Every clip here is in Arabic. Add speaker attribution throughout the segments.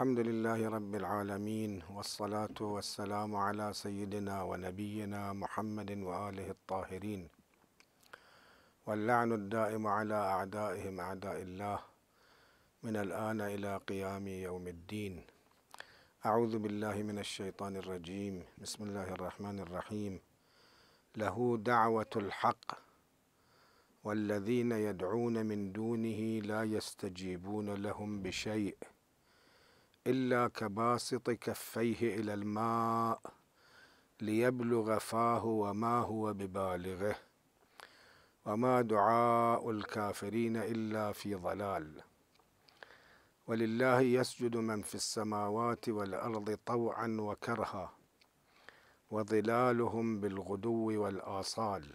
Speaker 1: الحمد لله رب العالمين والصلاة والسلام على سيدنا ونبينا محمد وآله الطاهرين واللعن الدائم على أعدائهم أعداء الله من الآن إلى قيام يوم الدين أعوذ بالله من الشيطان الرجيم بسم الله الرحمن الرحيم له دعوة الحق والذين يدعون من دونه لا يستجيبون لهم بشيء إلا كباسط كفيه إلى الماء ليبلغ فاه وما هو ببالغه وما دعاء الكافرين إلا في ضلال ولله يسجد من في السماوات والأرض طوعا وكرها وظلالهم بالغدو والآصال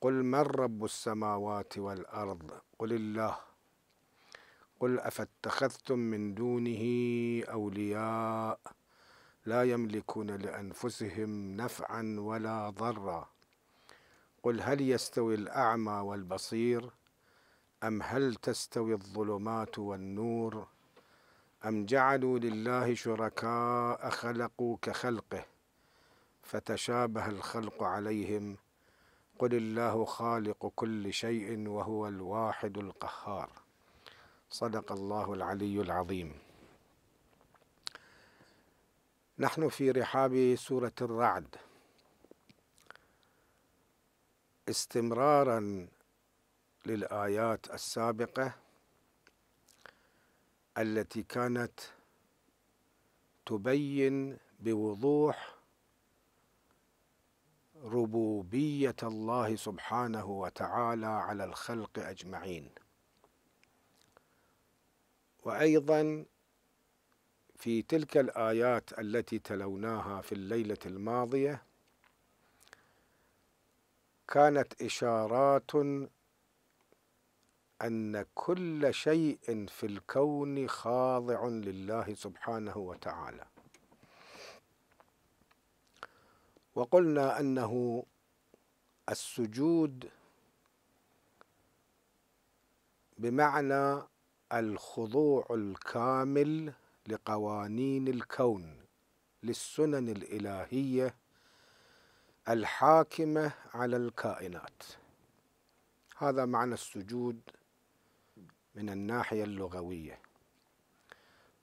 Speaker 1: قل من رب السماوات والأرض قل الله قل أفاتخذتم من دونه أولياء لا يملكون لأنفسهم نفعا ولا ضرا قل هل يستوي الأعمى والبصير أم هل تستوي الظلمات والنور أم جعلوا لله شركاء خلقوا كخلقه فتشابه الخلق عليهم قل الله خالق كل شيء وهو الواحد القهار صدق الله العلي العظيم نحن في رحاب سوره الرعد استمرارا للايات السابقه التي كانت تبين بوضوح ربوبيه الله سبحانه وتعالى على الخلق اجمعين وايضا في تلك الايات التي تلوناها في الليله الماضيه كانت اشارات ان كل شيء في الكون خاضع لله سبحانه وتعالى وقلنا انه السجود بمعنى الخضوع الكامل لقوانين الكون للسنن الالهيه الحاكمه على الكائنات هذا معنى السجود من الناحيه اللغويه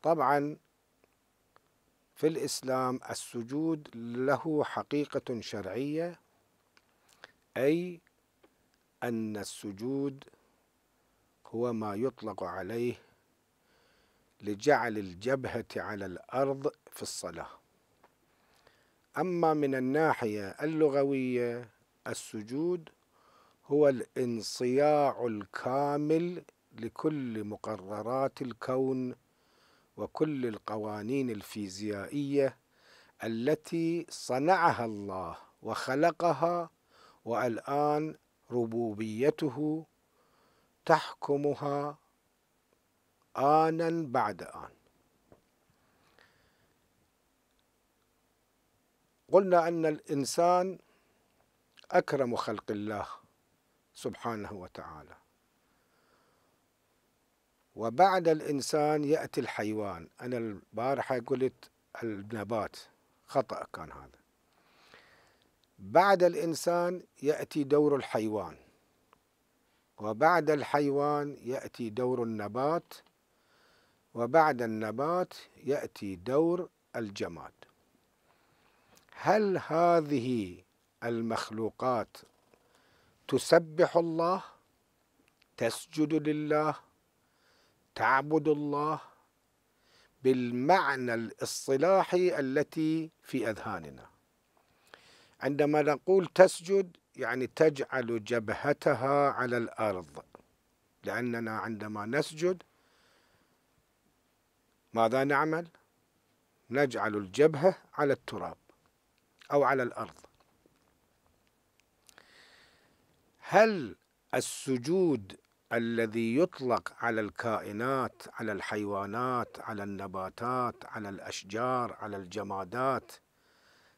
Speaker 1: طبعا في الاسلام السجود له حقيقه شرعيه اي ان السجود هو ما يطلق عليه لجعل الجبهة على الأرض في الصلاة أما من الناحية اللغوية السجود هو الانصياع الكامل لكل مقررات الكون وكل القوانين الفيزيائية التي صنعها الله وخلقها والآن ربوبيته تحكمها آنا بعد آن قلنا أن الإنسان أكرم خلق الله سبحانه وتعالى وبعد الإنسان يأتي الحيوان أنا البارحة قلت النبات خطأ كان هذا بعد الإنسان يأتي دور الحيوان وبعد الحيوان يأتي دور النبات وبعد النبات يأتي دور الجماد هل هذه المخلوقات تسبح الله تسجد لله تعبد الله بالمعنى الاصطلاحي التي في اذهاننا عندما نقول تسجد يعني تجعل جبهتها على الأرض لأننا عندما نسجد ماذا نعمل نجعل الجبهة على التراب أو على الأرض هل السجود الذي يطلق على الكائنات على الحيوانات على النباتات على الاشجار على الجمادات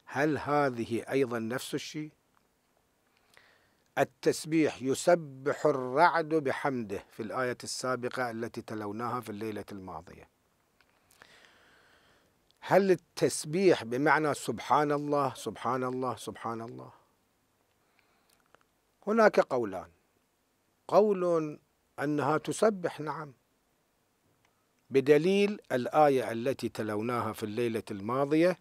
Speaker 1: هل هذه ايضا نفس الشيء التسبيح يسبح الرعد بحمده في الآية السابقة التي تلوناها في الليلة الماضية هل التسبيح بمعنى سبحان الله سبحان الله سبحان الله هناك قولان قول أنها تسبح نعم بدليل الآية التي تلوناها في الليلة الماضية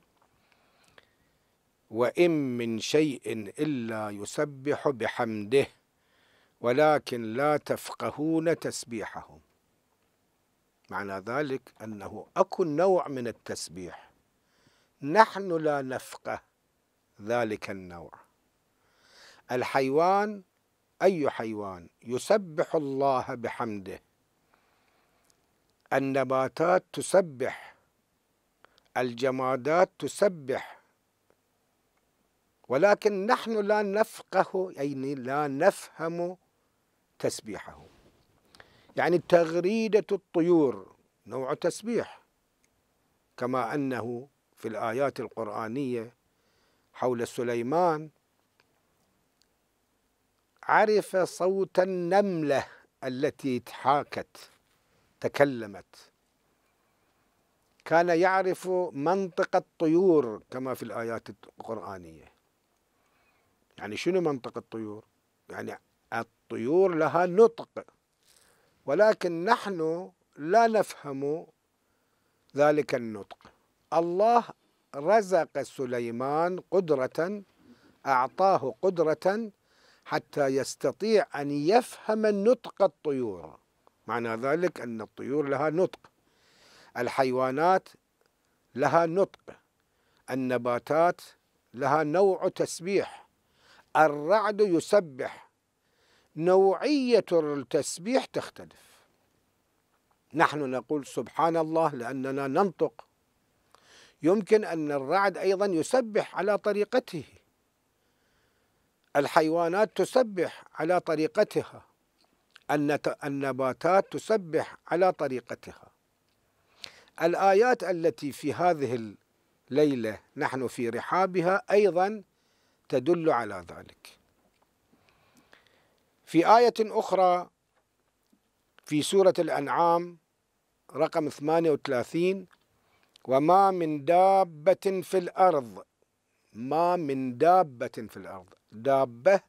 Speaker 1: وإن من شيء إلا يسبح بحمده ولكن لا تفقهون تسبيحهم معنى ذلك أنه أكو نوع من التسبيح نحن لا نفقه ذلك النوع الحيوان أي حيوان يسبح الله بحمده النباتات تسبح الجمادات تسبح ولكن نحن لا نفقه يعني لا نفهم تسبيحه يعني تغريدة الطيور نوع تسبيح كما أنه في الآيات القرآنية حول سليمان عرف صوت النملة التي حاكت تكلمت كان يعرف منطق الطيور كما في الآيات القرآنية يعني شنو منطق الطيور يعني الطيور لها نطق ولكن نحن لا نفهم ذلك النطق الله رزق سليمان قدرة أعطاه قدرة حتى يستطيع أن يفهم نطق الطيور معنى ذلك أن الطيور لها نطق الحيوانات لها نطق النباتات لها نوع تسبيح الرعد يسبح نوعية التسبيح تختلف نحن نقول سبحان الله لأننا ننطق يمكن أن الرعد أيضا يسبح على طريقته الحيوانات تسبح على طريقتها النباتات تسبح على طريقتها الآيات التي في هذه الليلة نحن في رحابها أيضا تدل على ذلك في آية أخرى في سورة الأنعام رقم 38 وما من دابة في الأرض ما من دابة في الأرض دابة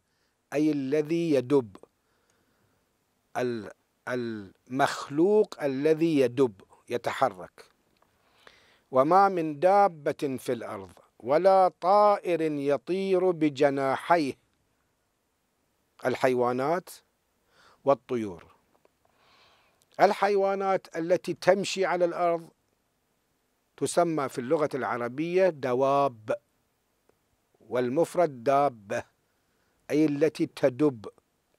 Speaker 1: أي الذي يدب المخلوق الذي يدب يتحرك وما من دابة في الأرض ولا طائر يطير بجناحيه الحيوانات والطيور الحيوانات التي تمشي على الارض تسمى في اللغه العربيه دواب والمفرد دابه اي التي تدب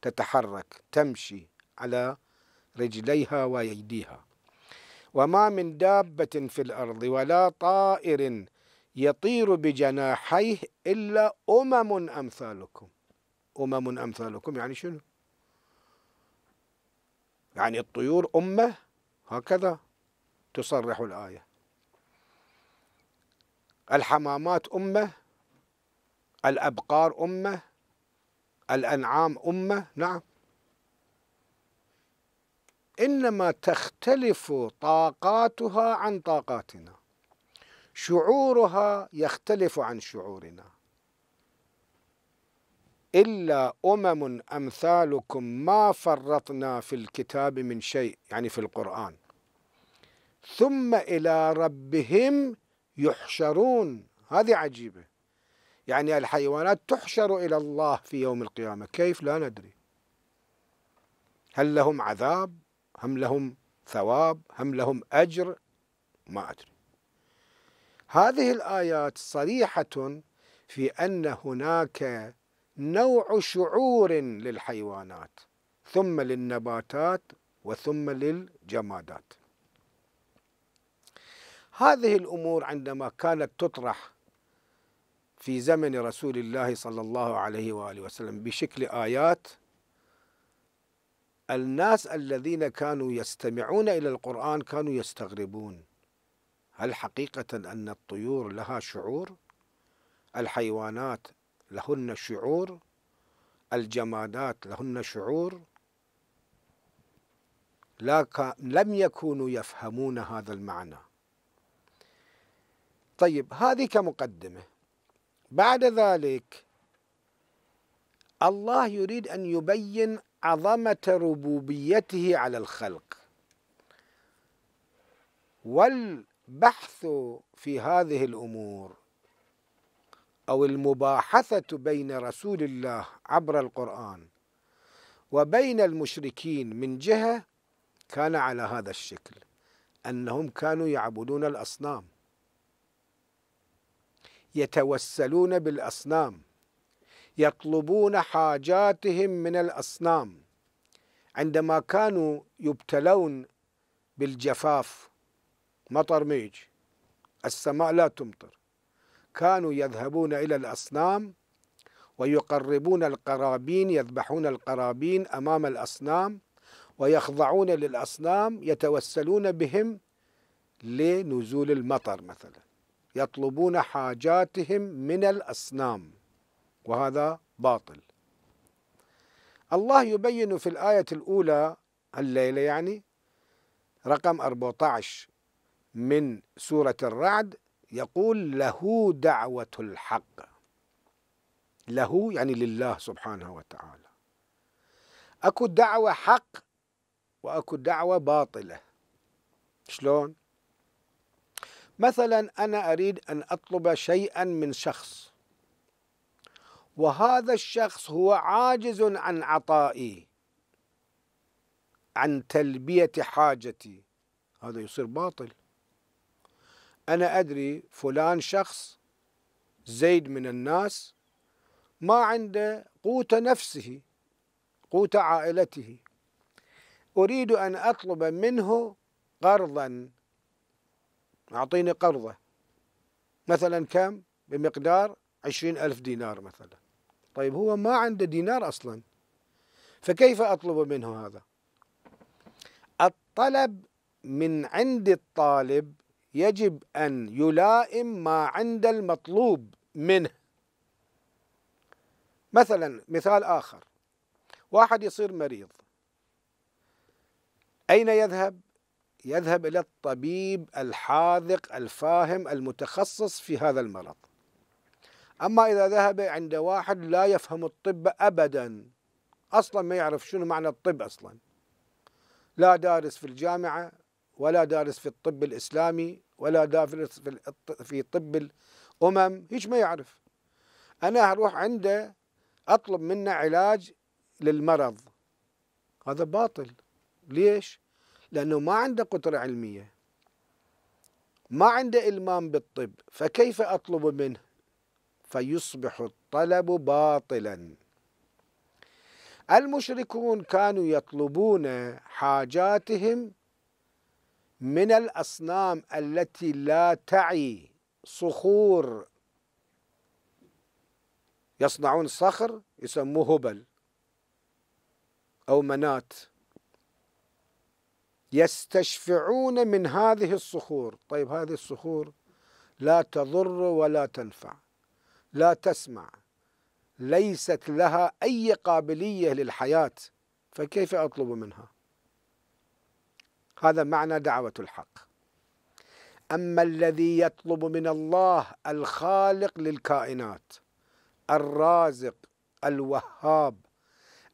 Speaker 1: تتحرك تمشي على رجليها ويديها وما من دابه في الارض ولا طائر يطير بجناحيه إلا أمم أمثالكم أمم أمثالكم يعني شنو يعني الطيور أمة هكذا تصرح الآية الحمامات أمة الأبقار أمة الأنعام أمة نعم إنما تختلف طاقاتها عن طاقاتنا شعورها يختلف عن شعورنا إلا أمم أمثالكم ما فرطنا في الكتاب من شيء يعني في القرآن ثم إلى ربهم يحشرون هذه عجيبة يعني الحيوانات تحشر إلى الله في يوم القيامة كيف لا ندري هل لهم عذاب هم لهم ثواب هم لهم أجر ما أدري هذه الآيات صريحة في أن هناك نوع شعور للحيوانات ثم للنباتات وثم للجمادات هذه الأمور عندما كانت تطرح في زمن رسول الله صلى الله عليه وآله وسلم بشكل آيات الناس الذين كانوا يستمعون إلى القرآن كانوا يستغربون هل حقيقة أن الطيور لها شعور؟ الحيوانات لهن شعور؟ الجمادات لهن شعور؟ لا ك... لم يكونوا يفهمون هذا المعنى. طيب هذه كمقدمة. بعد ذلك الله يريد أن يبين عظمة ربوبيته على الخلق. وال بحث في هذه الامور او المباحثه بين رسول الله عبر القران وبين المشركين من جهه كان على هذا الشكل انهم كانوا يعبدون الاصنام يتوسلون بالاصنام يطلبون حاجاتهم من الاصنام عندما كانوا يبتلون بالجفاف مطر ما يجي السماء لا تمطر كانوا يذهبون إلى الأصنام ويقربون القرابين يذبحون القرابين أمام الأصنام ويخضعون للأصنام يتوسلون بهم لنزول المطر مثلا يطلبون حاجاتهم من الأصنام وهذا باطل الله يبين في الآية الأولى الليلة يعني رقم 14 من سورة الرعد يقول له دعوة الحق له يعني لله سبحانه وتعالى اكو دعوة حق واكو دعوة باطلة شلون؟ مثلا انا اريد ان اطلب شيئا من شخص وهذا الشخص هو عاجز عن عطائي عن تلبية حاجتي هذا يصير باطل أنا أدري فلان شخص زيد من الناس ما عنده قوت نفسه قوت عائلته أريد أن أطلب منه قرضا أعطيني قرضة مثلا كم بمقدار عشرين ألف دينار مثلا طيب هو ما عنده دينار أصلا فكيف أطلب منه هذا الطلب من عند الطالب يجب أن يلائم ما عند المطلوب منه مثلا مثال آخر واحد يصير مريض أين يذهب؟ يذهب إلى الطبيب الحاذق الفاهم المتخصص في هذا المرض أما إذا ذهب عند واحد لا يفهم الطب أبدا أصلا ما يعرف شنو معنى الطب أصلا لا دارس في الجامعة ولا دارس في الطب الإسلامي ولا دارس في طب الأمم هيش ما يعرف أنا اروح عنده أطلب منه علاج للمرض هذا باطل ليش؟ لأنه ما عنده قدرة علمية ما عنده إلمام بالطب فكيف أطلب منه؟ فيصبح الطلب باطلا المشركون كانوا يطلبون حاجاتهم من الأصنام التي لا تعي صخور يصنعون صخر يسموه هبل أو منات يستشفعون من هذه الصخور طيب هذه الصخور لا تضر ولا تنفع لا تسمع ليست لها أي قابلية للحياة فكيف أطلب منها هذا معنى دعوة الحق أما الذي يطلب من الله الخالق للكائنات الرازق الوهاب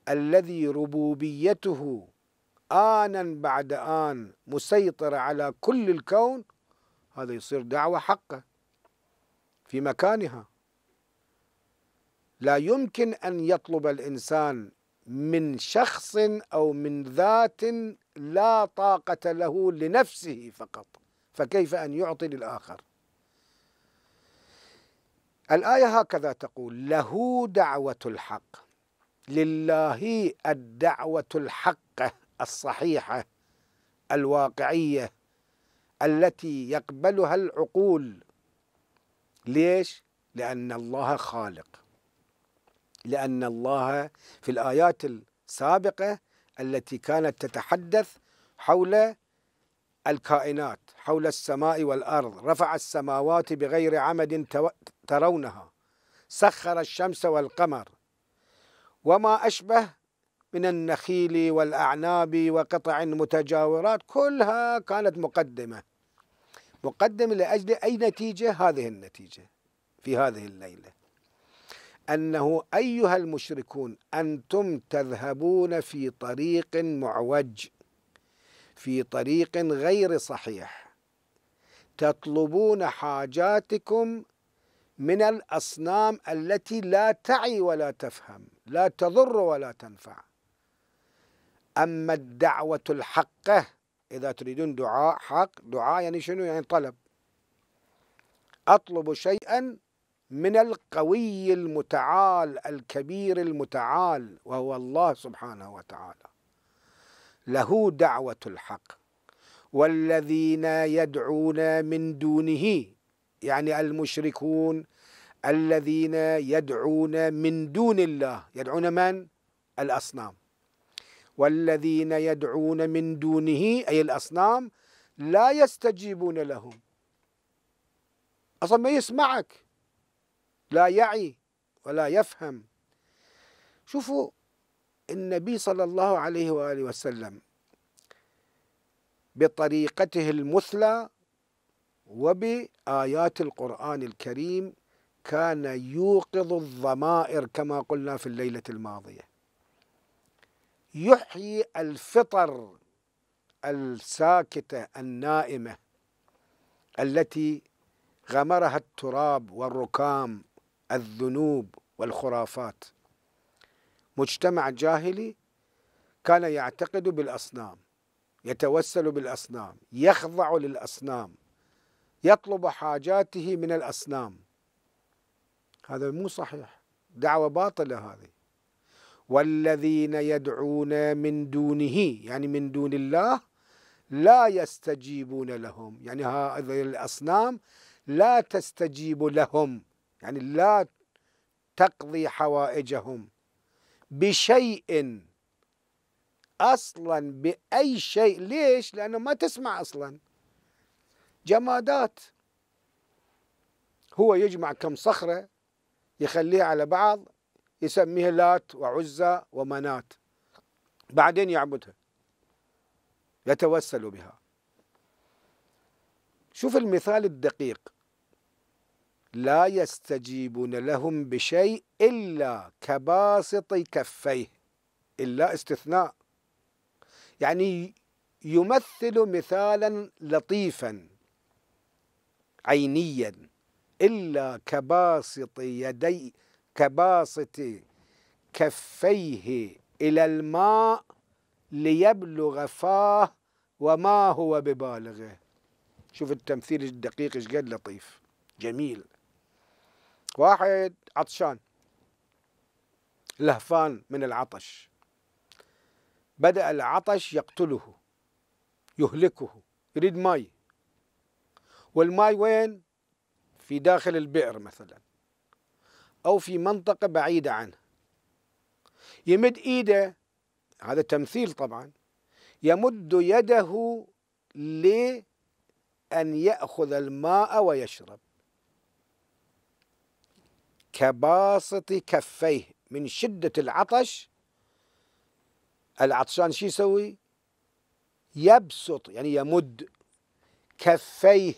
Speaker 1: الذي ربوبيته آنا بعد آن مسيطرة على كل الكون هذا يصير دعوة حقة في مكانها لا يمكن أن يطلب الإنسان من شخص او من ذات لا طاقه له لنفسه فقط فكيف ان يعطي للاخر الايه هكذا تقول له دعوه الحق لله الدعوه الحقه الصحيحه الواقعيه التي يقبلها العقول ليش لان الله خالق لأن الله في الآيات السابقة التي كانت تتحدث حول الكائنات حول السماء والأرض رفع السماوات بغير عمد ترونها سخر الشمس والقمر وما أشبه من النخيل والأعناب وقطع متجاورات كلها كانت مقدمة مقدمة لأجل أي نتيجة هذه النتيجة في هذه الليلة أنه أيها المشركون أنتم تذهبون في طريق معوج في طريق غير صحيح تطلبون حاجاتكم من الأصنام التي لا تعي ولا تفهم لا تضر ولا تنفع أما الدعوة الحقة إذا تريدون دعاء حق دعاء يعني شنو يعني طلب أطلب شيئا من القوي المتعال الكبير المتعال وهو الله سبحانه وتعالى له دعوة الحق والذين يدعون من دونه يعني المشركون الذين يدعون من دون الله يدعون من؟ الأصنام والذين يدعون من دونه أي الأصنام لا يستجيبون لهم أصلا ما يسمعك لا يعي ولا يفهم شوفوا النبي صلى الله عليه واله وسلم بطريقته المثلى وبآيات القرآن الكريم كان يوقظ الضمائر كما قلنا في الليلة الماضية يحيي الفطر الساكتة النائمة التي غمرها التراب والركام الذنوب والخرافات مجتمع جاهلي كان يعتقد بالاصنام يتوسل بالاصنام يخضع للاصنام يطلب حاجاته من الاصنام هذا مو صحيح دعوه باطله هذه والذين يدعون من دونه يعني من دون الله لا يستجيبون لهم يعني هذه الاصنام لا تستجيب لهم يعني لا تقضي حوائجهم بشيء اصلا باي شيء ليش لانه ما تسمع اصلا جمادات هو يجمع كم صخره يخليها على بعض يسميها لات وعزى ومنات بعدين يعبدها يتوسل بها شوف المثال الدقيق لا يستجيبون لهم بشيء إلا كباسط كفيه إلا استثناء يعني يمثل مثالا لطيفا عينيا إلا كباسط يدي كباسط كفيه إلى الماء ليبلغ فاه وما هو ببالغه شوف التمثيل الدقيق ايش قد لطيف جميل واحد عطشان لهفان من العطش بدأ العطش يقتله يهلكه يريد ماي والماي وين في داخل البئر مثلا أو في منطقة بعيدة عنه يمد إيده هذا تمثيل طبعا يمد يده لأن يأخذ الماء ويشرب كباسط كفيه من شدة العطش العطشان شو يسوي يبسط يعني يمد كفيه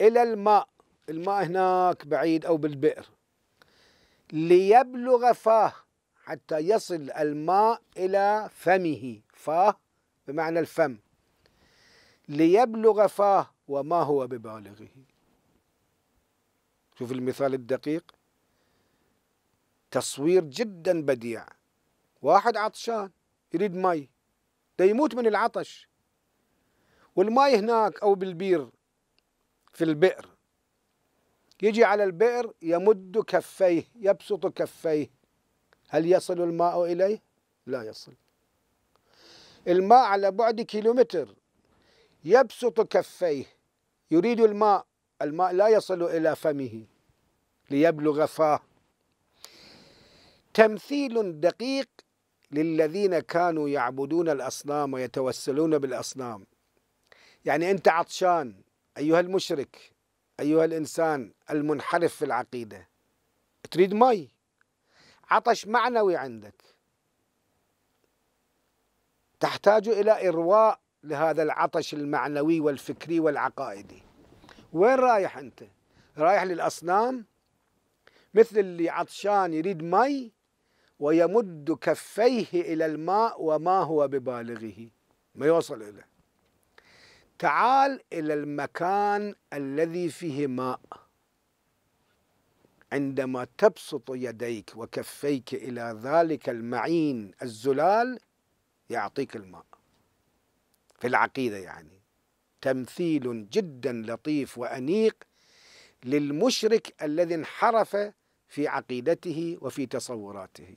Speaker 1: إلى الماء الماء هناك بعيد أو بالبئر ليبلغ فاه حتى يصل الماء إلى فمه فاه بمعنى الفم ليبلغ فاه وما هو ببالغه شوف المثال الدقيق تصوير جدا بديع واحد عطشان يريد مي ده يموت من العطش والماي هناك او بالبير في البئر يجي على البئر يمد كفيه يبسط كفيه هل يصل الماء اليه لا يصل الماء على بعد كيلومتر يبسط كفيه يريد الماء الماء لا يصل إلى فمه ليبلغ فاه تمثيل دقيق للذين كانوا يعبدون الأصنام ويتوسلون بالأصنام يعني أنت عطشان أيها المشرك أيها الإنسان المنحرف في العقيدة تريد مي عطش معنوي عندك تحتاج إلى إرواء لهذا العطش المعنوي والفكري والعقائدي وين رايح انت رايح للاصنام مثل اللي عطشان يريد مي ويمد كفيه الى الماء وما هو ببالغه ما يوصل اليه تعال الى المكان الذي فيه ماء عندما تبسط يديك وكفيك الى ذلك المعين الزلال يعطيك الماء في العقيده يعني تمثيل جدا لطيف وأنيق للمشرك الذي انحرف في عقيدته وفي تصوراته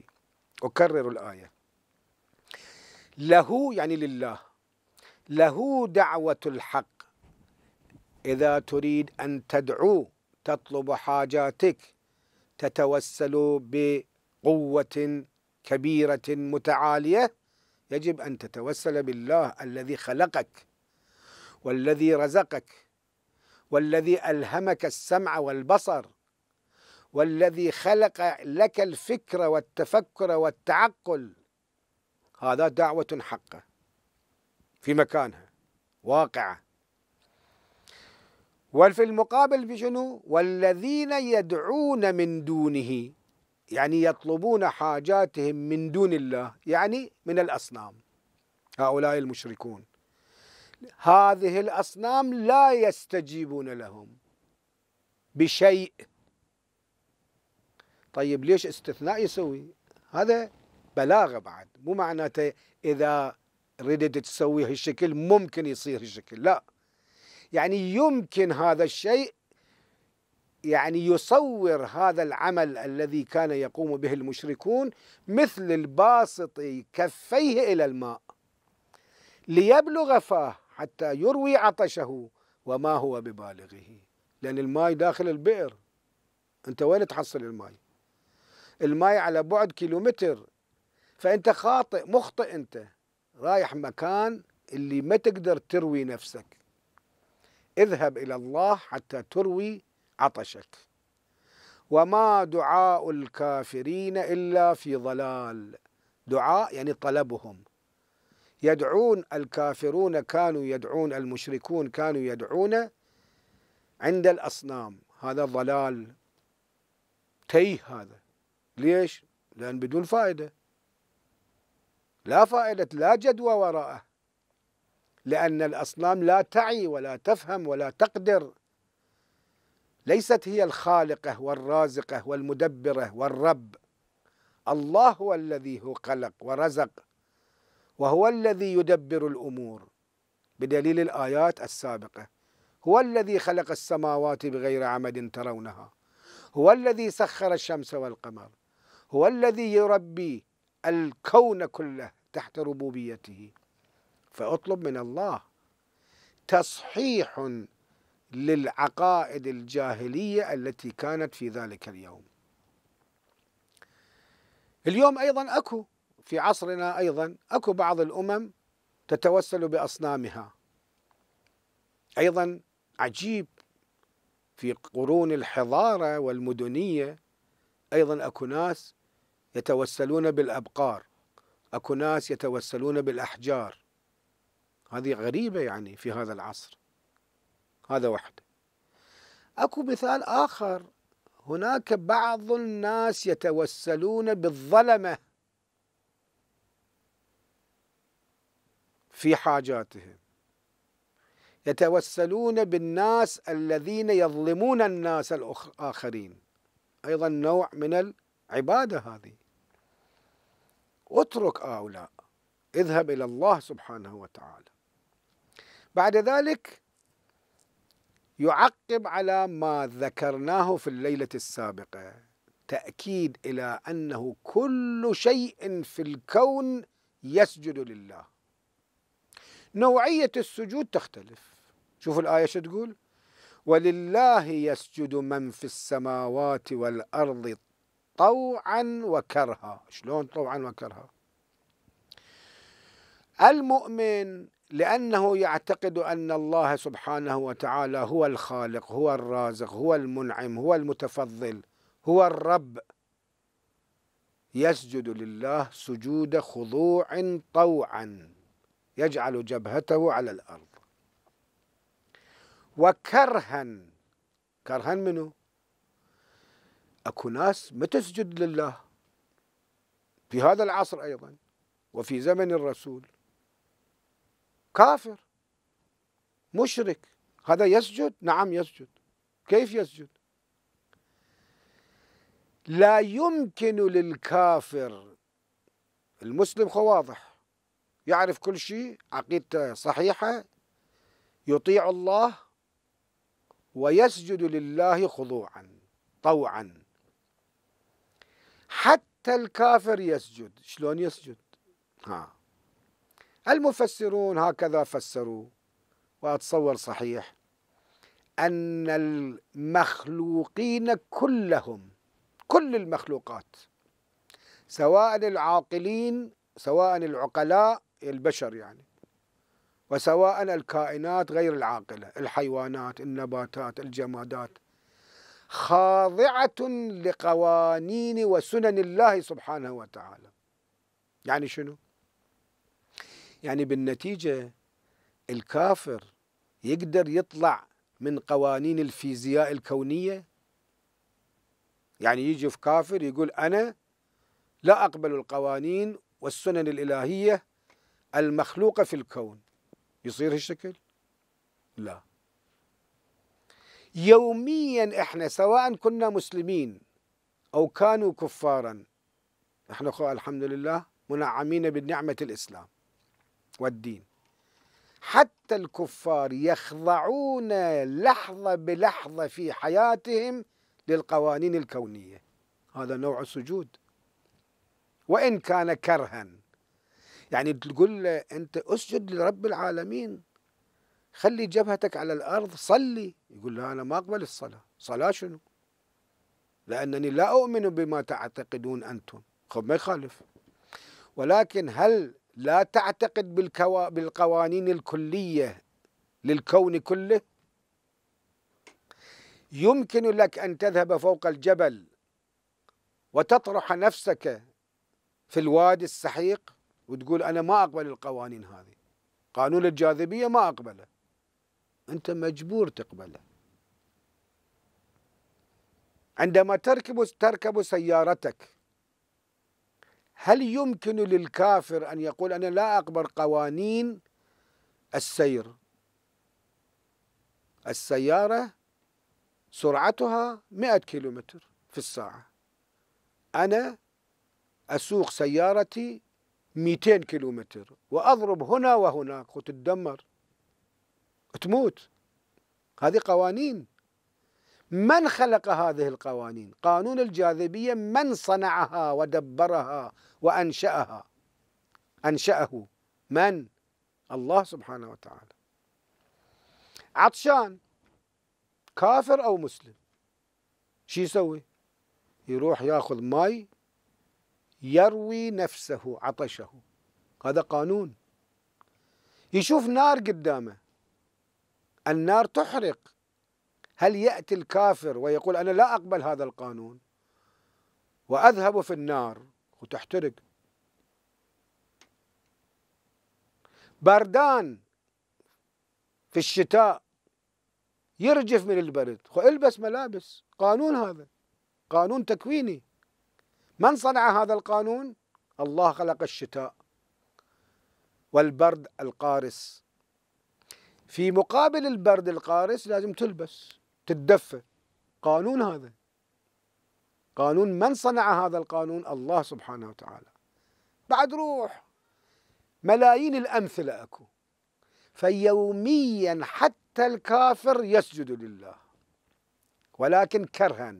Speaker 1: أكرر الآية له يعني لله له دعوة الحق إذا تريد أن تدعو تطلب حاجاتك تتوسل بقوة كبيرة متعالية يجب أن تتوسل بالله الذي خلقك والذي رزقك والذي ألهمك السمع والبصر والذي خلق لك الفكر والتفكر والتعقل هذا دعوة حقة في مكانها واقعة وفي المقابل بشنو والذين يدعون من دونه يعني يطلبون حاجاتهم من دون الله يعني من الأصنام هؤلاء المشركون هذه الأصنام لا يستجيبون لهم بشيء طيب ليش استثناء يسوي هذا بلاغة بعد مو معناته إذا ردت تسوي هالشكل ممكن يصير هالشكل لا يعني يمكن هذا الشيء يعني يصور هذا العمل الذي كان يقوم به المشركون مثل الباسط كفيه إلى الماء ليبلغ فاه حتى يروي عطشه وما هو ببالغه لأن الماء داخل البئر أنت وين تحصل الماء الماء على بعد كيلومتر فأنت خاطئ مخطئ أنت رايح مكان اللي ما تقدر تروي نفسك اذهب إلى الله حتى تروي عطشك وما دعاء الكافرين إلا في ضلال دعاء يعني طلبهم يدعون الكافرون كانوا يدعون المشركون كانوا يدعون عند الأصنام هذا ضلال تيه هذا ليش؟ لأن بدون فائدة لا فائدة لا جدوى وراءه لأن الأصنام لا تعي ولا تفهم ولا تقدر ليست هي الخالقة والرازقة والمدبرة والرب الله هو الذي هو خلق ورزق وهو الذي يدبر الامور بدليل الايات السابقه هو الذي خلق السماوات بغير عمد ترونها هو الذي سخر الشمس والقمر هو الذي يربي الكون كله تحت ربوبيته فاطلب من الله تصحيح للعقائد الجاهليه التي كانت في ذلك اليوم اليوم ايضا اكو في عصرنا أيضا أكو بعض الأمم تتوسل بأصنامها أيضا عجيب في قرون الحضارة والمدنية أيضا أكو ناس يتوسلون بالأبقار أكو ناس يتوسلون بالأحجار هذه غريبة يعني في هذا العصر هذا واحد أكو مثال آخر هناك بعض الناس يتوسلون بالظلمه في حاجاتهم يتوسلون بالناس الذين يظلمون الناس الآخرين أيضا نوع من العبادة هذه اترك هؤلاء اذهب إلى الله سبحانه وتعالى بعد ذلك يعقب على ما ذكرناه في الليلة السابقة تأكيد إلى أنه كل شيء في الكون يسجد لله نوعية السجود تختلف شوفوا الآية شو تقول ولله يسجد من في السماوات والأرض طوعا وكرها شلون طوعا وكرها المؤمن لأنه يعتقد أن الله سبحانه وتعالى هو الخالق هو الرازق هو المنعم هو المتفضل هو الرب يسجد لله سجود خضوع طوعا يجعل جبهته على الأرض وكرها كرها منه أكو ناس ما تسجد لله في هذا العصر أيضا وفي زمن الرسول كافر مشرك هذا يسجد نعم يسجد كيف يسجد لا يمكن للكافر المسلم واضح يعرف كل شيء عقيدته صحيحة يطيع الله ويسجد لله خضوعا طوعا حتى الكافر يسجد شلون يسجد ها المفسرون هكذا فسروا وأتصور صحيح أن المخلوقين كلهم كل المخلوقات سواء العاقلين سواء العقلاء البشر يعني وسواء الكائنات غير العاقلة الحيوانات النباتات الجمادات خاضعة لقوانين وسنن الله سبحانه وتعالى يعني شنو؟ يعني بالنتيجة الكافر يقدر يطلع من قوانين الفيزياء الكونية يعني يجي في كافر يقول أنا لا أقبل القوانين والسنن الإلهية المخلوقة في الكون يصير هالشكل؟ لا يوميا احنا سواء كنا مسلمين او كانوا كفارا احنا الحمد لله منعمين بنعمة الاسلام والدين حتى الكفار يخضعون لحظة بلحظة في حياتهم للقوانين الكونية هذا نوع السجود وإن كان كرها يعني تقول له انت اسجد لرب العالمين خلي جبهتك على الارض صلي يقول له انا ما اقبل الصلاه صلاه شنو لانني لا اؤمن بما تعتقدون انتم خب ما يخالف ولكن هل لا تعتقد بالكوا... بالقوانين الكليه للكون كله يمكن لك ان تذهب فوق الجبل وتطرح نفسك في الوادي السحيق وتقول انا ما اقبل القوانين هذه قانون الجاذبيه ما اقبله انت مجبور تقبله عندما تركب تركب سيارتك هل يمكن للكافر ان يقول انا لا اقبل قوانين السير السياره سرعتها 100 كيلومتر في الساعه انا اسوق سيارتي 200 متر وأضرب هنا وهناك وتتدمر تموت هذه قوانين من خلق هذه القوانين قانون الجاذبية من صنعها ودبرها وأنشأها أنشأه من الله سبحانه وتعالى عطشان كافر أو مسلم شو يسوي يروح ياخذ ماي يروي نفسه عطشه هذا قانون يشوف نار قدامه النار تحرق هل يأتي الكافر ويقول أنا لا أقبل هذا القانون وأذهب في النار وتحترق بردان في الشتاء يرجف من البرد البس ملابس قانون هذا قانون تكويني من صنع هذا القانون الله خلق الشتاء والبرد القارس في مقابل البرد القارس لازم تلبس تتدفى قانون هذا قانون من صنع هذا القانون الله سبحانه وتعالى بعد روح ملايين الأمثلة أكو فيوميا حتى الكافر يسجد لله ولكن كرها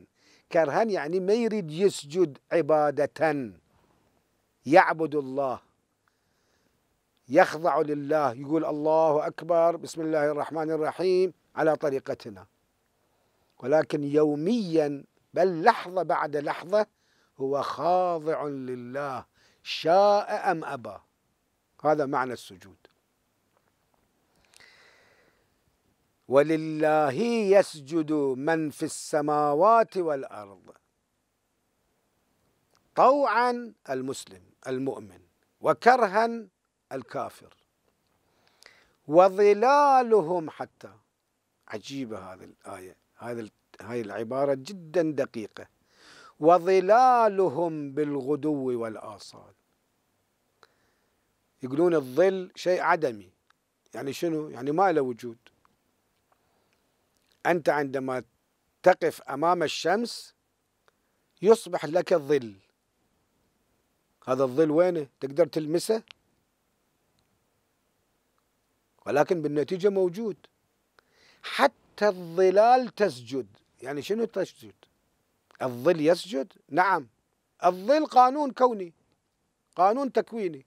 Speaker 1: كرهان يعني ما يريد يسجد عبادة يعبد الله يخضع لله يقول الله أكبر بسم الله الرحمن الرحيم على طريقتنا ولكن يوميا بل لحظة بعد لحظة هو خاضع لله شاء أم أبى هذا معنى السجود ولله يسجد من في السماوات والارض طوعا المسلم المؤمن وكرها الكافر وظلالهم حتى عجيبه هذه الايه هذه هذه العباره جدا دقيقه وظلالهم بالغدو والاصال يقولون الظل شيء عدمي يعني شنو يعني ما له وجود أنت عندما تقف أمام الشمس يصبح لك ظل هذا الظل وينه تقدر تلمسه ولكن بالنتيجة موجود حتى الظلال تسجد يعني شنو تسجد الظل يسجد نعم الظل قانون كوني قانون تكويني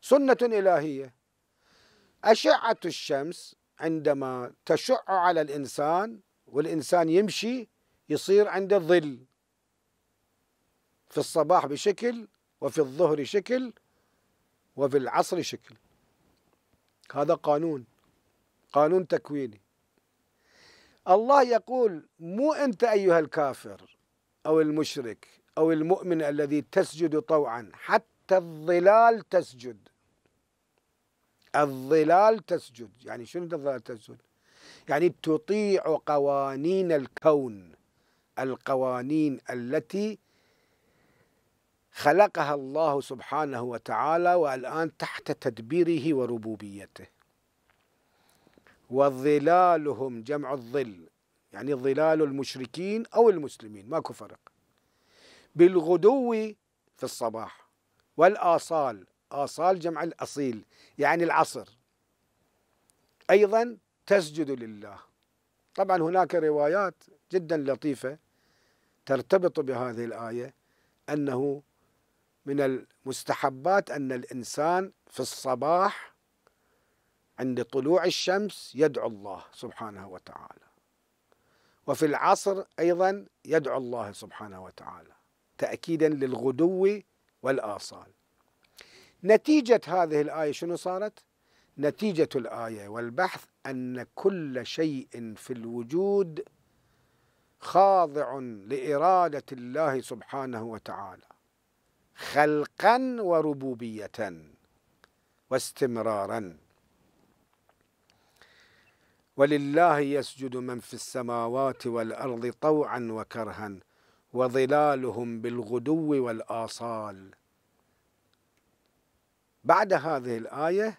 Speaker 1: سنة إلهية أشعة الشمس عندما تشع على الإنسان والإنسان يمشي يصير عنده ظل في الصباح بشكل وفي الظهر شكل وفي العصر شكل هذا قانون قانون تكويني الله يقول مو أنت أيها الكافر أو المشرك أو المؤمن الذي تسجد طوعا حتى الظلال تسجد الظلال تسجد يعني شنو الظلال تسجد يعني تطيع قوانين الكون القوانين التي خلقها الله سبحانه وتعالى والآن تحت تدبيره وربوبيته وظلالهم جمع الظل يعني ظلال المشركين أو المسلمين ماكو فرق بالغدو في الصباح والآصال آصال جمع الأصيل يعني العصر أيضا تسجد لله طبعا هناك روايات جدا لطيفة ترتبط بهذه الآية أنه من المستحبات أن الإنسان في الصباح عند طلوع الشمس يدعو الله سبحانه وتعالى وفي العصر أيضا يدعو الله سبحانه وتعالى تأكيدا للغدو والآصال نتيجة هذه الآية شنو صارت؟ نتيجة الآية والبحث أن كل شيء في الوجود خاضع لإرادة الله سبحانه وتعالى خلقا وربوبية واستمرارا ولله يسجد من في السماوات والأرض طوعا وكرها وظلالهم بالغدو والآصال بعد هذه الآية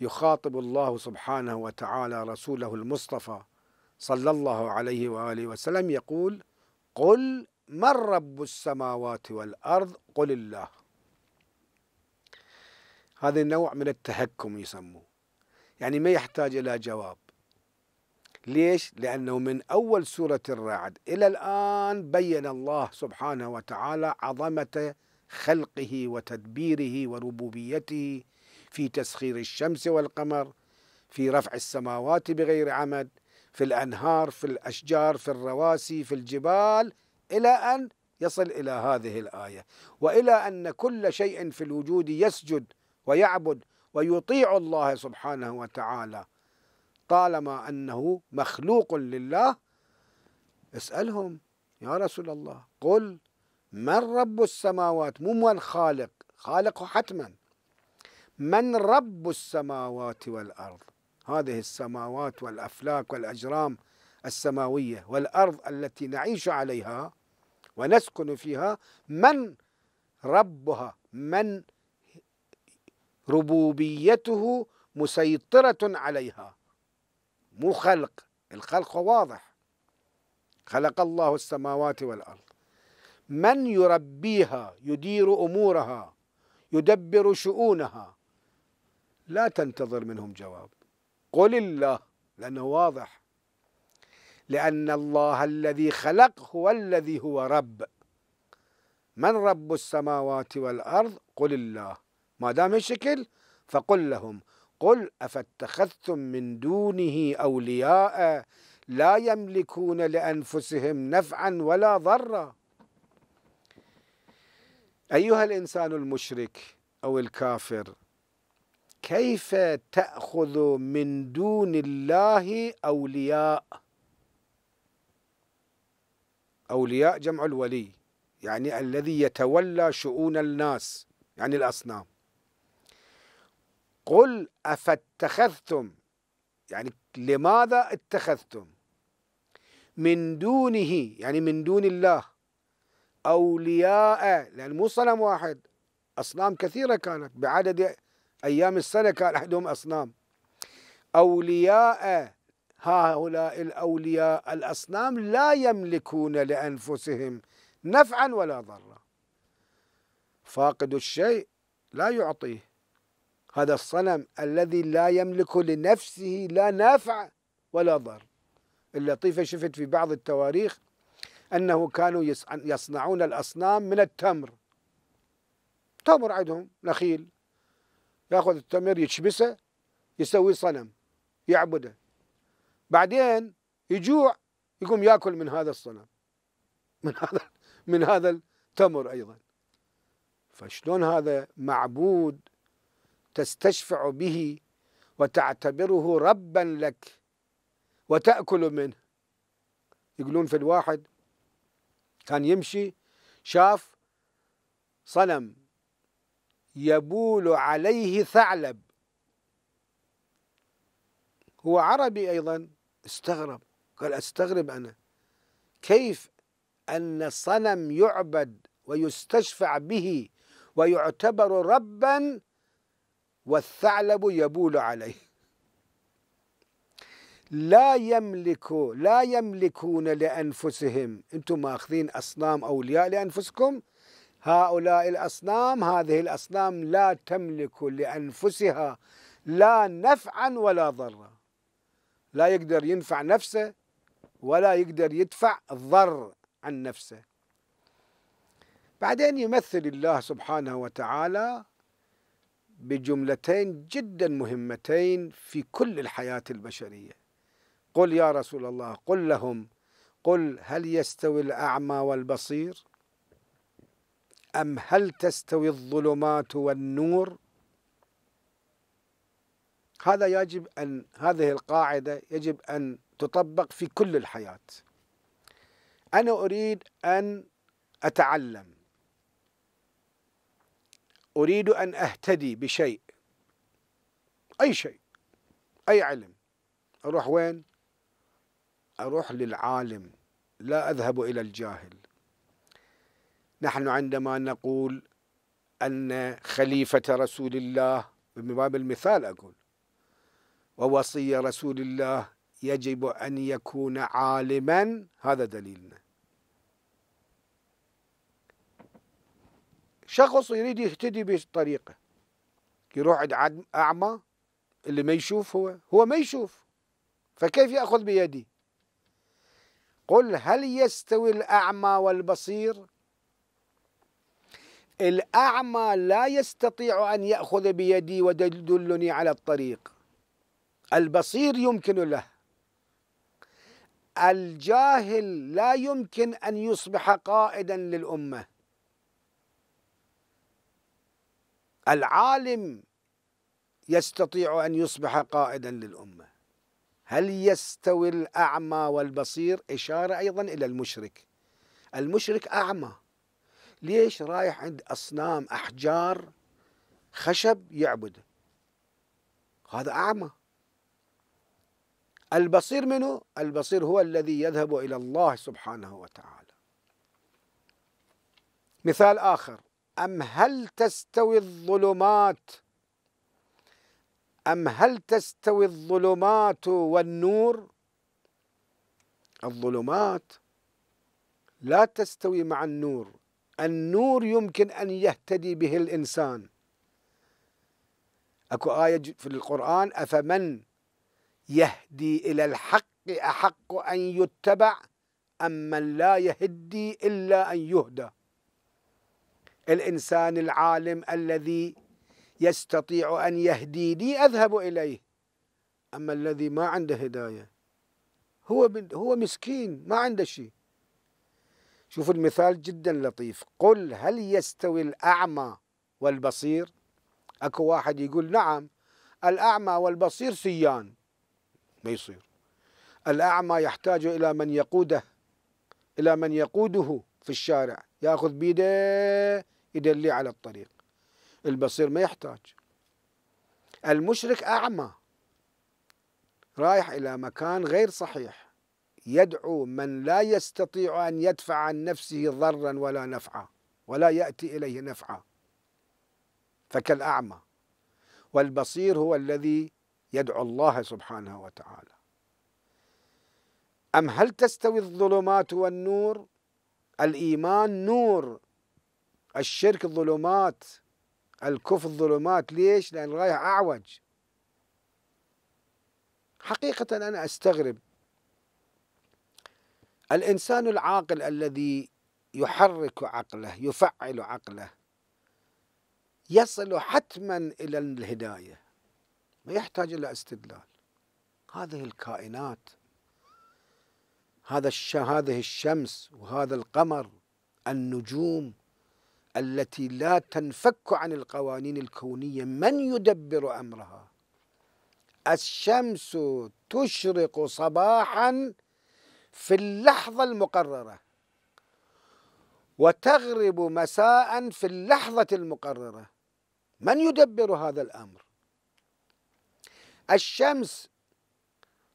Speaker 1: يخاطب الله سبحانه وتعالى رسوله المصطفى صلى الله عليه واله وسلم يقول: قل من رب السماوات والارض؟ قل الله. هذا النوع من التهكم يسموه. يعني ما يحتاج الى جواب. ليش؟ لانه من اول سوره الرعد الى الان بين الله سبحانه وتعالى عظمته خلقه وتدبيره وربوبيته في تسخير الشمس والقمر في رفع السماوات بغير عمد في الانهار في الاشجار في الرواسي في الجبال الى ان يصل الى هذه الايه والى ان كل شيء في الوجود يسجد ويعبد ويطيع الله سبحانه وتعالى طالما انه مخلوق لله اسالهم يا رسول الله قل من رب السماوات مو من خالق خالق حتما من رب السماوات والأرض هذه السماوات والأفلاك والأجرام السماوية والأرض التي نعيش عليها ونسكن فيها من ربها من ربوبيته مسيطرة عليها مو خلق الخلق واضح خلق الله السماوات والأرض من يربيها يدير امورها يدبر شؤونها لا تنتظر منهم جواب قل الله لانه واضح لان الله الذي خلق هو الذي هو رب من رب السماوات والارض قل الله ما دام الشكل فقل لهم قل افاتخذتم من دونه اولياء لا يملكون لانفسهم نفعا ولا ضرا أيها الإنسان المشرك أو الكافر كيف تأخذ من دون الله أولياء أولياء جمع الولي يعني الذي يتولى شؤون الناس يعني الأصنام قل أفاتخذتم يعني لماذا اتخذتم من دونه يعني من دون الله أولياء لأن مو صنم واحد أصنام كثيرة كانت بعدد أيام السنة كان عندهم أصنام أولياء هؤلاء الأولياء الأصنام لا يملكون لأنفسهم نفعا ولا ضرا فاقد الشيء لا يعطيه هذا الصنم الذي لا يملك لنفسه لا نفع ولا ضر اللطيفة شفت في بعض التواريخ أنه كانوا يصنعون الأصنام من التمر تمر عندهم نخيل ياخذ التمر يشبسه يسوي صنم يعبده بعدين يجوع يقوم ياكل من هذا الصنم من هذا من هذا التمر ايضا فشلون هذا معبود تستشفع به وتعتبره ربا لك وتاكل منه يقولون في الواحد كان يمشي شاف صنم يبول عليه ثعلب هو عربي أيضا استغرب قال أستغرب أنا كيف أن صنم يعبد ويستشفع به ويعتبر ربا والثعلب يبول عليه لا يملكوا لا يملكون لأنفسهم أنتم ماخذين أصنام أولياء لأنفسكم هؤلاء الأصنام هذه الأصنام لا تملك لأنفسها لا نفعا ولا ضرا لا يقدر ينفع نفسه ولا يقدر يدفع ضر عن نفسه بعدين يمثل الله سبحانه وتعالى بجملتين جدا مهمتين في كل الحياة البشرية قل يا رسول الله قل لهم قل هل يستوي الأعمى والبصير أم هل تستوي الظلمات والنور هذا يجب أن هذه القاعدة يجب أن تطبق في كل الحياة أنا أريد أن أتعلم أريد أن أهتدي بشيء أي شيء أي علم أروح وين أروح للعالم لا أذهب إلى الجاهل نحن عندما نقول أن خليفة رسول الله من باب المثال أقول ووصي رسول الله يجب أن يكون عالما هذا دليلنا شخص يريد يهتدي بالطريقة يروح عند أعمى اللي ما يشوف هو هو ما يشوف فكيف يأخذ بيدي قل هل يستوي الأعمى والبصير الأعمى لا يستطيع أن يأخذ بيدي ويدلني على الطريق البصير يمكن له الجاهل لا يمكن أن يصبح قائدا للأمة العالم يستطيع أن يصبح قائدا للأمة هل يستوي الأعمى والبصير إشارة أيضا إلى المشرك المشرك أعمى ليش رايح عند أصنام أحجار خشب يعبده هذا أعمى البصير منه البصير هو الذي يذهب إلى الله سبحانه وتعالى مثال آخر أم هل تستوي الظلمات أم هل تستوي الظلمات والنور الظلمات لا تستوي مع النور النور يمكن أن يهتدي به الإنسان أكو آية في القرآن أفمن يهدي إلى الحق أحق أن يتبع أم من لا يهدي إلا أن يهدى الإنسان العالم الذي يستطيع أن يهديني أذهب إليه أما الذي ما عنده هداية هو هو مسكين ما عنده شيء شوف المثال جدا لطيف قل هل يستوي الأعمى والبصير أكو واحد يقول نعم الأعمى والبصير سيان ما يصير الأعمى يحتاج إلى من يقوده إلى من يقوده في الشارع ياخذ بيده يدلي على الطريق البصير ما يحتاج المشرك أعمى رايح إلى مكان غير صحيح يدعو من لا يستطيع أن يدفع عن نفسه ضرا ولا نفعا ولا يأتي إليه نفعا فكالأعمى والبصير هو الذي يدعو الله سبحانه وتعالى أم هل تستوي الظلمات والنور الإيمان نور الشرك ظلمات الكف الظلمات ليش؟ لأن الغايه أعوج حقيقة أنا أستغرب الإنسان العاقل الذي يحرك عقله يفعل عقله يصل حتما إلى الهداية ما يحتاج إلى استدلال هذه الكائنات هذا الش... هذه الشمس وهذا القمر النجوم التي لا تنفك عن القوانين الكونية من يدبر أمرها الشمس تشرق صباحا في اللحظة المقررة وتغرب مساء في اللحظة المقررة من يدبر هذا الأمر؟ الشمس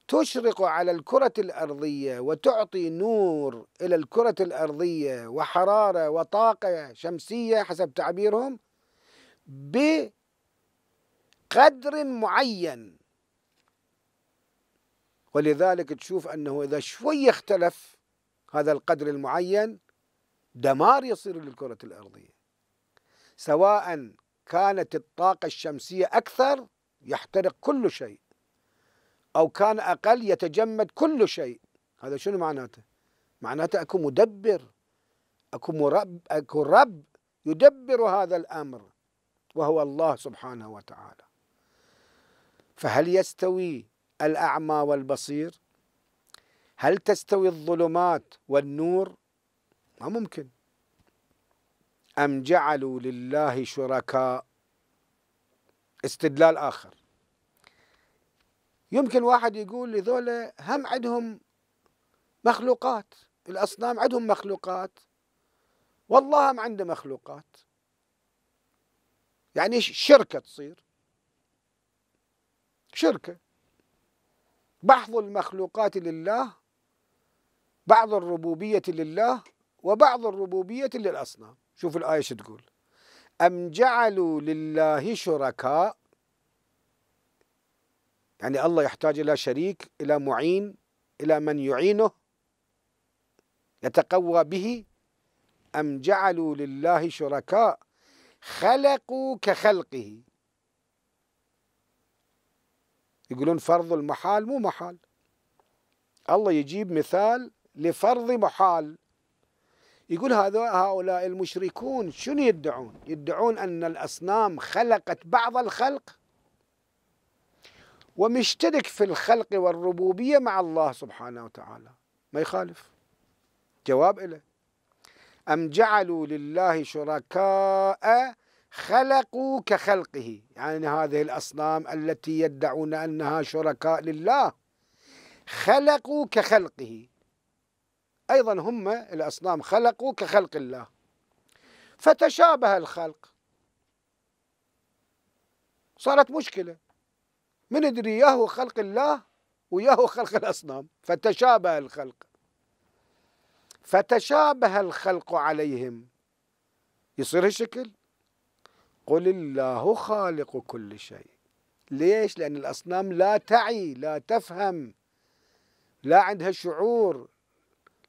Speaker 1: تشرق على الكرة الأرضية وتعطي نور إلى الكرة الأرضية وحرارة وطاقة شمسية حسب تعبيرهم بقدر معين ولذلك تشوف أنه إذا شوي اختلف هذا القدر المعين دمار يصير للكرة الأرضية سواء كانت الطاقة الشمسية أكثر يحترق كل شيء أو كان أقل يتجمد كل شيء هذا شنو معناته معناته أكو مدبر أكو مرب أكو رب يدبر هذا الأمر وهو الله سبحانه وتعالى فهل يستوي الأعمى والبصير هل تستوي الظلمات والنور ما ممكن أم جعلوا لله شركاء استدلال آخر يمكن واحد يقول لذولا هم عندهم مخلوقات الأصنام عندهم مخلوقات والله هم عنده مخلوقات يعني شركة تصير شركة بعض المخلوقات لله بعض الربوبية لله وبعض الربوبية للأصنام شوف الآية شو تقول أم جعلوا لله شركاء يعني الله يحتاج إلى شريك إلى معين إلى من يعينه يتقوى به أم جعلوا لله شركاء خلقوا كخلقه يقولون فرض المحال مو محال الله يجيب مثال لفرض محال يقول هذا هؤلاء المشركون شنو يدعون يدعون أن الأصنام خلقت بعض الخلق ومشترك في الخلق والربوبية مع الله سبحانه وتعالى ما يخالف جواب له أم جعلوا لله شركاء خلقوا كخلقه يعني هذه الأصنام التي يدعون أنها شركاء لله خلقوا كخلقه أيضا هم الأصنام خلقوا كخلق الله فتشابه الخلق صارت مشكلة من ادري ياهو خلق الله وياهو خلق الأصنام فتشابه الخلق فتشابه الخلق عليهم يصير هالشكل قل الله خالق كل شيء ليش لأن الأصنام لا تعي لا تفهم لا عندها شعور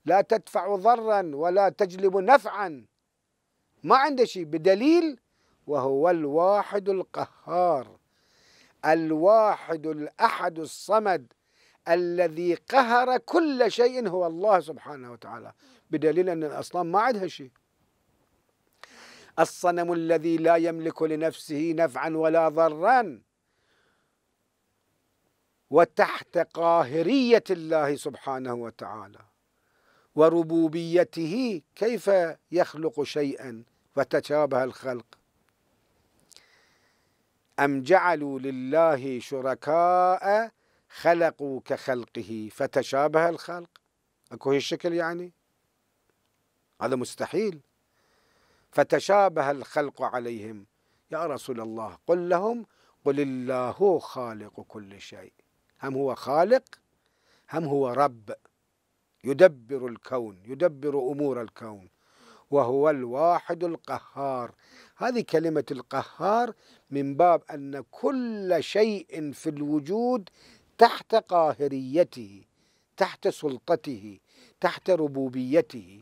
Speaker 1: لا تدفع ضرا ولا تجلب نفعا ما عنده شيء بدليل وهو الواحد القهار الواحد الأحد الصمد الذي قهر كل شيء هو الله سبحانه وتعالى بدليل أن الأصنام ما عندها شيء الصنم الذي لا يملك لنفسه نفعا ولا ضرا وتحت قاهرية الله سبحانه وتعالى وربوبيته كيف يخلق شيئا وتشابه الخلق أم جعلوا لله شركاء خلقوا كخلقه فتشابه الخلق أكو الشكل يعني هذا مستحيل فتشابه الخلق عليهم يا رسول الله قل لهم قل الله خالق كل شيء هم هو خالق هم هو رب يدبر الكون يدبر امور الكون وهو الواحد القهار هذه كلمه القهار من باب أن كل شيء في الوجود تحت قاهريته تحت سلطته تحت ربوبيته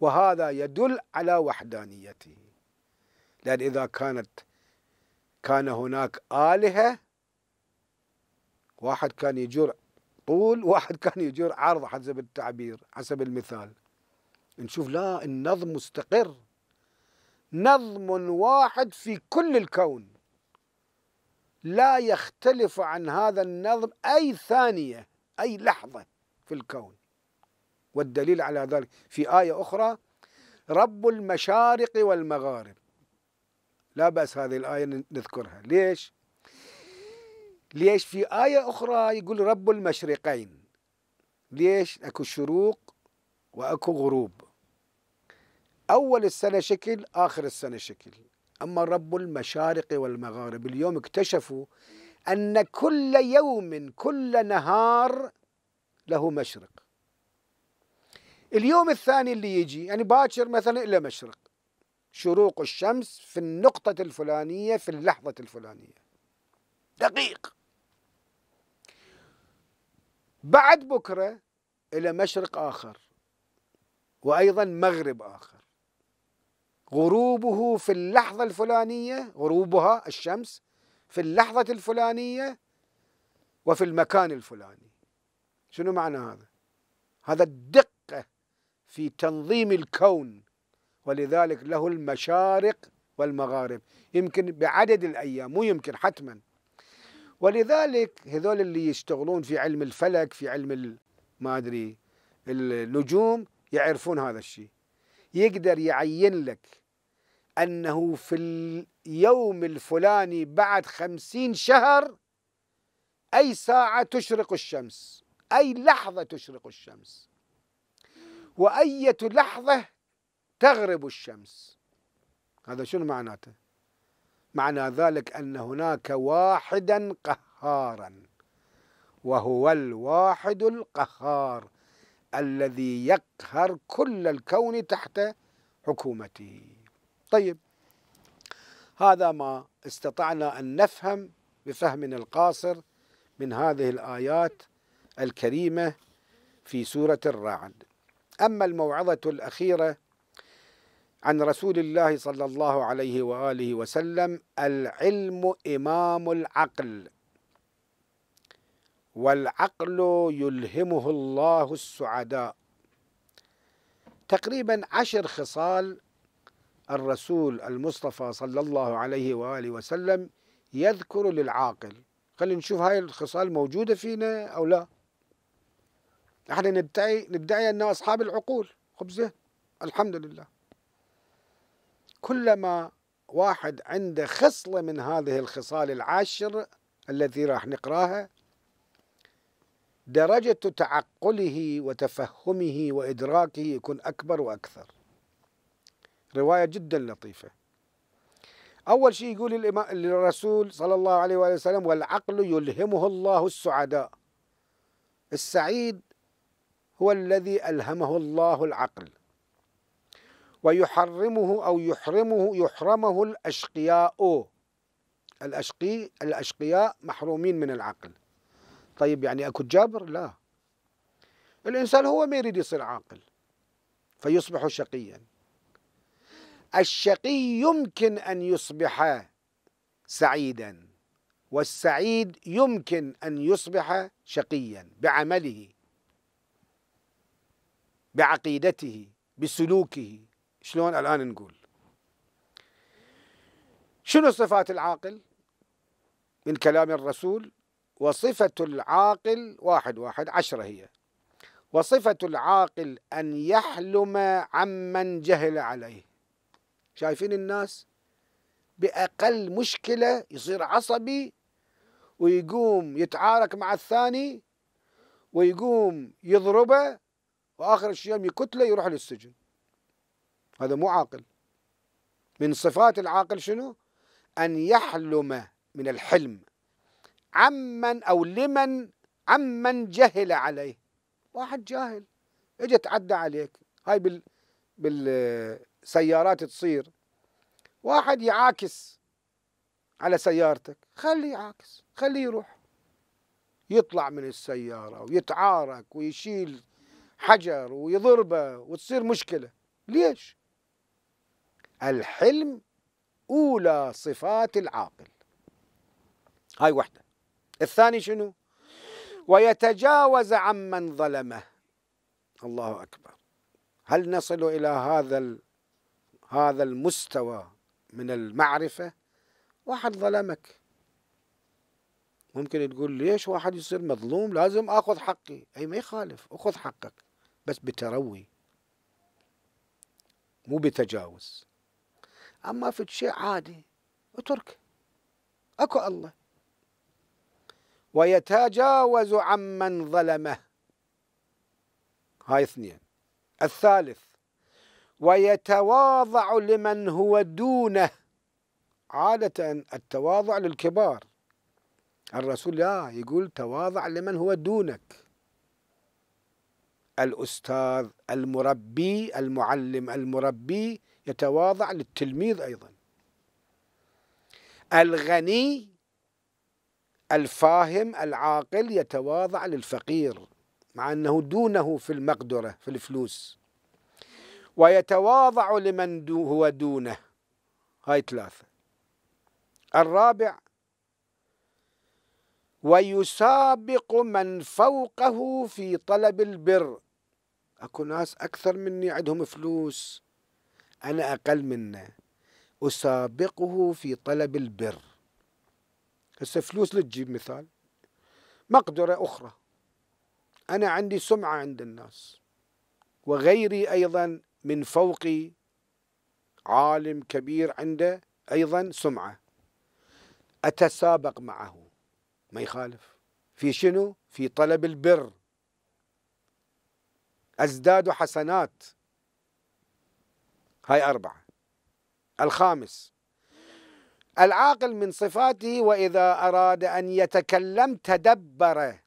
Speaker 1: وهذا يدل على وحدانيته لأن إذا كانت كان هناك آلهة واحد كان يجر طول واحد كان يجر عرض حسب التعبير حسب المثال نشوف لا النظم مستقر نظم واحد في كل الكون لا يختلف عن هذا النظم أي ثانية أي لحظة في الكون والدليل على ذلك في آية أخرى رب المشارق والمغارب لا بأس هذه الآية نذكرها ليش؟ ليش في آية أخرى يقول رب المشرقين ليش؟ أكو شروق وأكو غروب أول السنة شكل آخر السنة شكل أما رب المشارق والمغارب اليوم اكتشفوا أن كل يوم كل نهار له مشرق اليوم الثاني اللي يجي يعني باكر مثلا إلى مشرق شروق الشمس في النقطة الفلانية في اللحظة الفلانية دقيق بعد بكرة إلى مشرق آخر وأيضا مغرب آخر غروبه في اللحظة الفلانية غروبها الشمس في اللحظة الفلانية وفي المكان الفلاني شنو معنى هذا؟ هذا الدقة في تنظيم الكون ولذلك له المشارق والمغارب يمكن بعدد الأيام مو يمكن حتما ولذلك هذول اللي يشتغلون في علم الفلك في علم ما أدري النجوم يعرفون هذا الشيء يقدر يعين لك أنه في اليوم الفلاني بعد خمسين شهر أي ساعة تشرق الشمس أي لحظة تشرق الشمس وأية لحظة تغرب الشمس هذا شنو معناته معنى ذلك أن هناك واحدا قهارا وهو الواحد القهار الذي يقهر كل الكون تحت حكومته طيب هذا ما استطعنا أن نفهم بفهمنا القاصر من هذه الآيات الكريمة في سورة الرعد أما الموعظة الأخيرة عن رسول الله صلى الله عليه واله وسلم العلم امام العقل والعقل يلهمه الله السعداء تقريبا عشر خصال الرسول المصطفى صلى الله عليه وآله وسلم يذكر للعاقل خلينا نشوف هاي الخصال موجودة فينا أو لا احنا ندعي ندعي أن أصحاب العقول خبزة الحمد لله كلما واحد عنده خصلة من هذه الخصال العاشر التي راح نقراها درجة تعقله وتفهمه وإدراكه يكون أكبر وأكثر رواية جدا لطيفة أول شيء يقول الرسول صلى الله عليه وآله وسلم والعقل يلهمه الله السعداء السعيد هو الذي ألهمه الله العقل ويحرمه أو يحرمه يحرمه الأشقياء الأشقي الأشقياء محرومين من العقل طيب يعني أكو جبر لا الإنسان هو ما يريد يصير عاقل فيصبح شقياً الشقي يمكن ان يصبح سعيدا والسعيد يمكن ان يصبح شقيا بعمله بعقيدته بسلوكه شلون الان نقول شنو صفات العاقل من كلام الرسول وصفة العاقل واحد واحد عشرة هي وصفة العاقل أن يحلم عمن جهل عليه شايفين الناس بأقل مشكلة يصير عصبي ويقوم يتعارك مع الثاني ويقوم يضربه وآخر الشيء يقتله يروح للسجن هذا مو عاقل من صفات العاقل شنو أن يحلم من الحلم عمن أو لمن عمن جهل عليه واحد جاهل اجى تعدى عليك هاي بال بال سيارات تصير واحد يعاكس على سيارتك خليه يعاكس خليه يروح يطلع من السيارة ويتعارك ويشيل حجر ويضربه وتصير مشكلة ليش؟ الحلم أولى صفات العاقل هاي واحدة الثاني شنو؟ ويتجاوز عمن ظلمه الله أكبر هل نصل إلى هذا هذا المستوى من المعرفة واحد ظلمك ممكن تقول ليش واحد يصير مظلوم لازم اخذ حقي اي ما يخالف اخذ حقك بس بتروي مو بتجاوز اما في شيء عادي اترك اكو الله ويتجاوز عمن ظلمه هاي اثنين الثالث ويتواضع لمن هو دونه عادة التواضع للكبار الرسول لا يقول تواضع لمن هو دونك الأستاذ المربي المعلم المربي يتواضع للتلميذ أيضا الغني الفاهم العاقل يتواضع للفقير مع أنه دونه في المقدرة في الفلوس ويتواضع لمن دو هو دونه هاي ثلاثة الرابع ويسابق من فوقه في طلب البر اكو ناس اكثر مني عندهم فلوس انا اقل منه اسابقه في طلب البر هسه فلوس لتجيب مثال مقدره اخرى انا عندي سمعه عند الناس وغيري ايضا من فوق عالم كبير عنده أيضا سمعة أتسابق معه ما يخالف في شنو؟ في طلب البر أزداد حسنات هاي أربعة الخامس العاقل من صفاته وإذا أراد أن يتكلم تدبر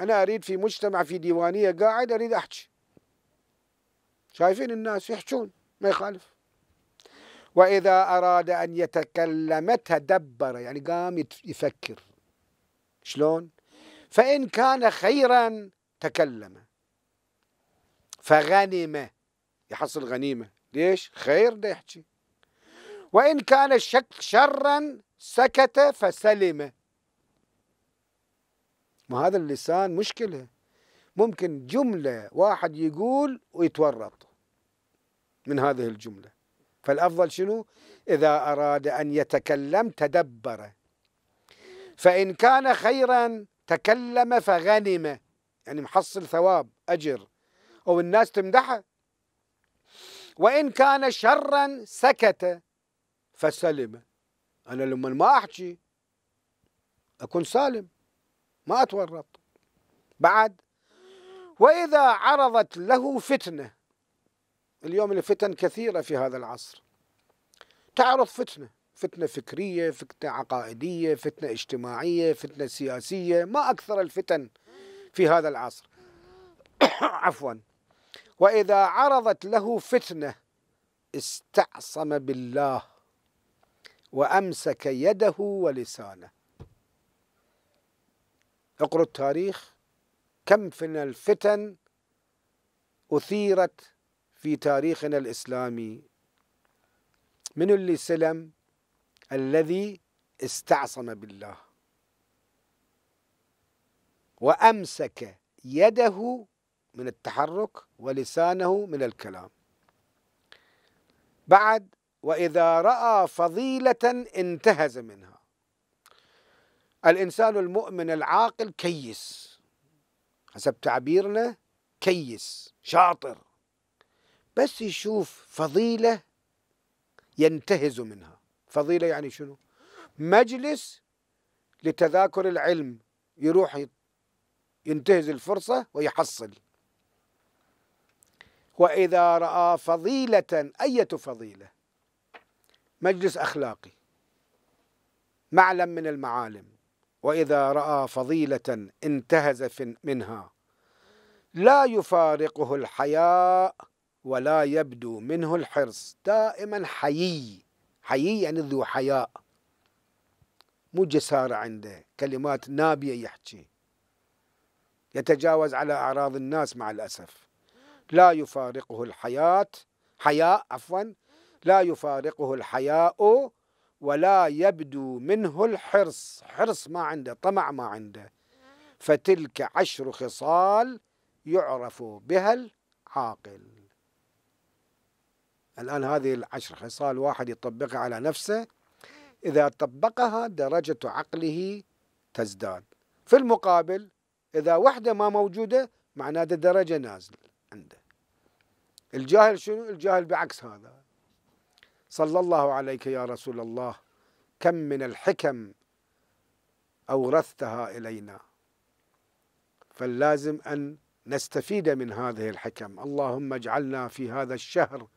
Speaker 1: أنا أريد في مجتمع في ديوانية قاعد أريد أحكي شايفين الناس يحجون ما يخالف وإذا أراد أن يتكلم تدبر يعني قام يفكر شلون فإن كان خيرا تكلم فغنم يحصل غنيمة ليش خير ده يحكي وإن كان الشك شرا سكت فسلم ما هذا اللسان مشكلة ممكن جملة واحد يقول ويتورط من هذه الجملة فالأفضل شنو إذا أراد أن يتكلم تدبر فإن كان خيرا تكلم فغنم يعني محصل ثواب أجر أو الناس تمدحه وإن كان شرا سكت فسلم أنا لما ما أحكي أكون سالم ما أتورط بعد وإذا عرضت له فتنة اليوم الفتن كثيرة في هذا العصر تعرض فتنة فتنة فكرية فتنة عقائدية فتنة اجتماعية فتنة سياسية ما أكثر الفتن في هذا العصر عفوا وإذا عرضت له فتنة استعصم بالله وأمسك يده ولسانه اقرأ التاريخ كم من الفتن أثيرت في تاريخنا الإسلامي من اللي سلم الذي استعصم بالله وأمسك يده من التحرك ولسانه من الكلام بعد وإذا رأى فضيلة انتهز منها الإنسان المؤمن العاقل كيس حسب تعبيرنا كيس شاطر بس يشوف فضيلة ينتهز منها فضيلة يعني شنو مجلس لتذاكر العلم يروح ينتهز الفرصة ويحصل وإذا رأى فضيلة أية فضيلة مجلس أخلاقي معلم من المعالم وإذا رأى فضيلة انتهز منها لا يفارقه الحياء ولا يبدو منه الحرص دائما حيي حيي يعني ذو حياء مو جسارة عنده كلمات نابية يحكي يتجاوز على أعراض الناس مع الأسف لا يفارقه الحياة حياء عفوا لا يفارقه الحياء ولا يبدو منه الحرص حرص ما عنده طمع ما عنده فتلك عشر خصال يعرف بها العاقل الآن هذه العشر خصال واحد يطبقها على نفسه إذا طبقها درجة عقله تزداد في المقابل إذا وحدة ما موجودة معناته درجة نازل عنده الجاهل شنو؟ الجاهل بعكس هذا صلى الله عليك يا رسول الله كم من الحكم أورثتها إلينا فلازم أن نستفيد من هذه الحكم اللهم اجعلنا في هذا الشهر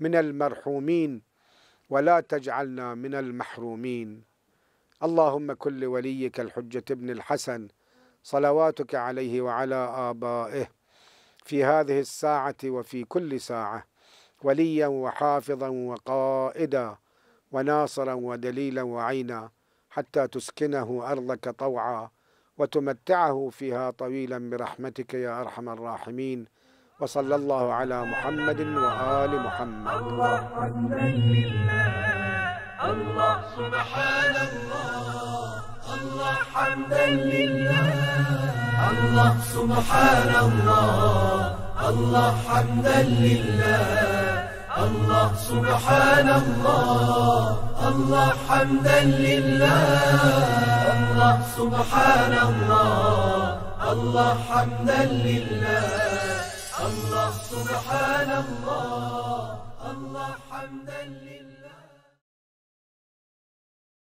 Speaker 1: من المرحومين ولا تجعلنا من المحرومين اللهم كن لوليك الحجة ابن الحسن صلواتك عليه وعلى آبائه في هذه الساعة وفي كل ساعة وليا وحافظا وقائدا وناصرا ودليلا وعينا حتى تسكنه أرضك طوعا وتمتعه فيها طويلا برحمتك يا أرحم الراحمين وصلى الله على محمد وآل محمد الله حمدا لله الله سبحان الله الله حمدا لله الله سبحان الله الله حمدا لله الله سبحان الله الله حمدا لله الله سبحان الله الله حمدا لله الله سبحان الله الله حمدا